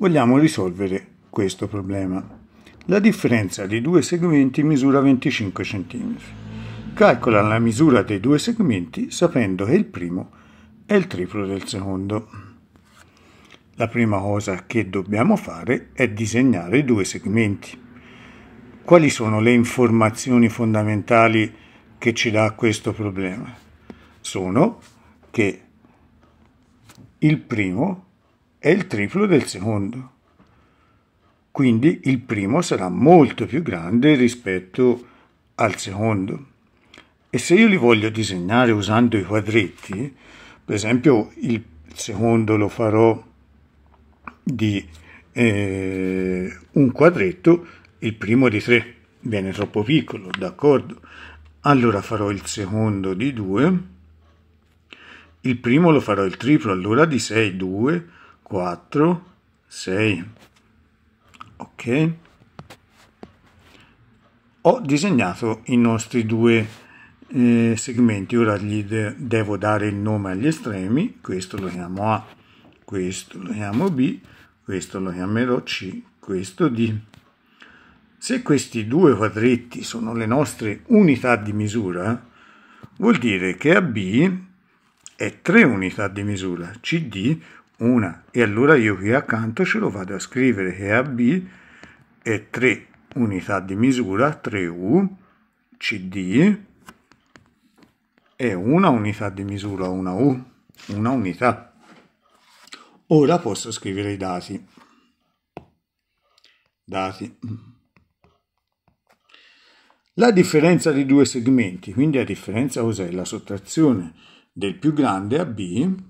Vogliamo risolvere questo problema. La differenza di due segmenti misura 25 cm. Calcola la misura dei due segmenti sapendo che il primo è il triplo del secondo. La prima cosa che dobbiamo fare è disegnare i due segmenti. Quali sono le informazioni fondamentali che ci dà questo problema? Sono che il primo è il triplo del secondo. Quindi il primo sarà molto più grande rispetto al secondo. E se io li voglio disegnare usando i quadretti, per esempio il secondo lo farò di eh, un quadretto, il primo di tre viene troppo piccolo, d'accordo? Allora farò il secondo di due, il primo lo farò il triplo, allora di 6, 2, 4, 6. Ok. Ho disegnato i nostri due eh, segmenti, ora gli de devo dare il nome agli estremi, questo lo chiamo A, questo lo chiamo B, questo lo chiamerò C, questo D. Se questi due quadretti sono le nostre unità di misura, vuol dire che AB è 3 unità di misura, CD una e allora io qui accanto ce lo vado a scrivere che AB è 3 unità di misura 3U CD è una unità di misura 1 U una unità ora posso scrivere i dati dati la differenza di due segmenti quindi la differenza cos'è la sottrazione del più grande AB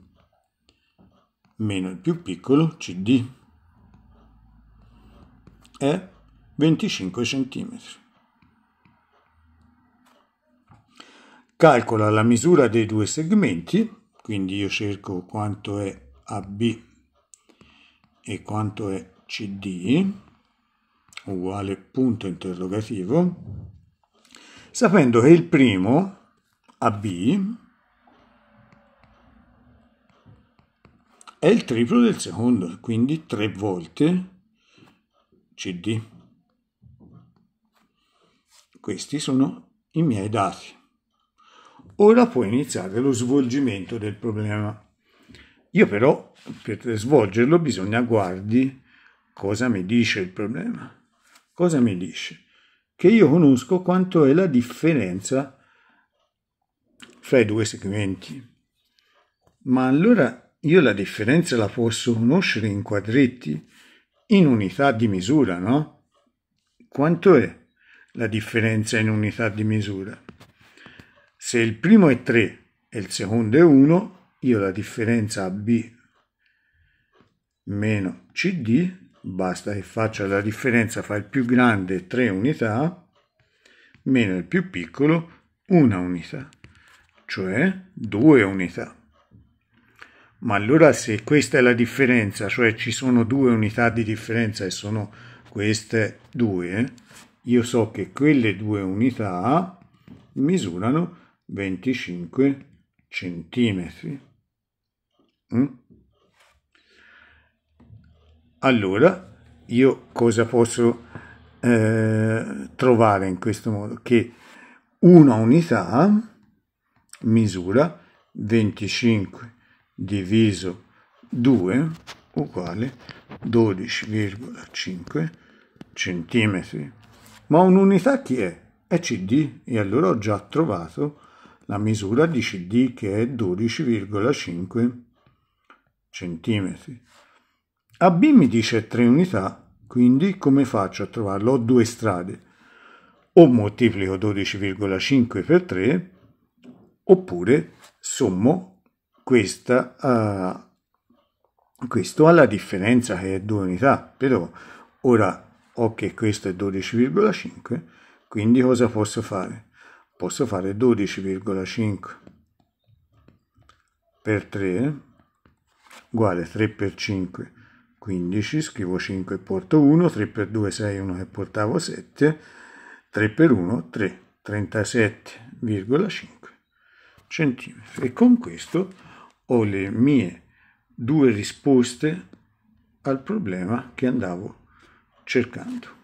meno il più piccolo CD è 25 cm. Calcola la misura dei due segmenti, quindi io cerco quanto è AB e quanto è CD, uguale punto interrogativo, sapendo che il primo, AB, è il triplo del secondo, quindi tre volte CD. Questi sono i miei dati. Ora può iniziare lo svolgimento del problema. Io però, per svolgerlo, bisogna guardi cosa mi dice il problema. Cosa mi dice? Che io conosco quanto è la differenza fra i due segmenti. Ma allora io la differenza la posso conoscere in quadretti, in unità di misura, no? Quanto è la differenza in unità di misura? Se il primo è 3 e il secondo è 1, io la differenza AB meno CD, basta che faccia la differenza fra il più grande 3 unità meno il più piccolo 1 unità, cioè 2 unità. Ma allora se questa è la differenza, cioè ci sono due unità di differenza e sono queste due, io so che quelle due unità misurano 25 centimetri. Mm? Allora, io cosa posso eh, trovare in questo modo? Che una unità misura 25 centimetri diviso 2 uguale 12,5 centimetri. Ma un'unità chi è? È CD e allora ho già trovato la misura di CD che è 12,5 cm. AB mi dice 3 unità, quindi come faccio a trovarlo? Ho due strade. O moltiplico 12,5 per 3 oppure sommo questa, uh, questo alla differenza che è 2 unità, però ora ho che questo è 12,5, quindi cosa posso fare? Posso fare 12,5 per 3 uguale 3 per 5 15, scrivo 5 e porto 1, 3 per 2 6, 1 che portavo 7, 3 per 1 3, 37,5 centimetri. E con questo ho le mie due risposte al problema che andavo cercando.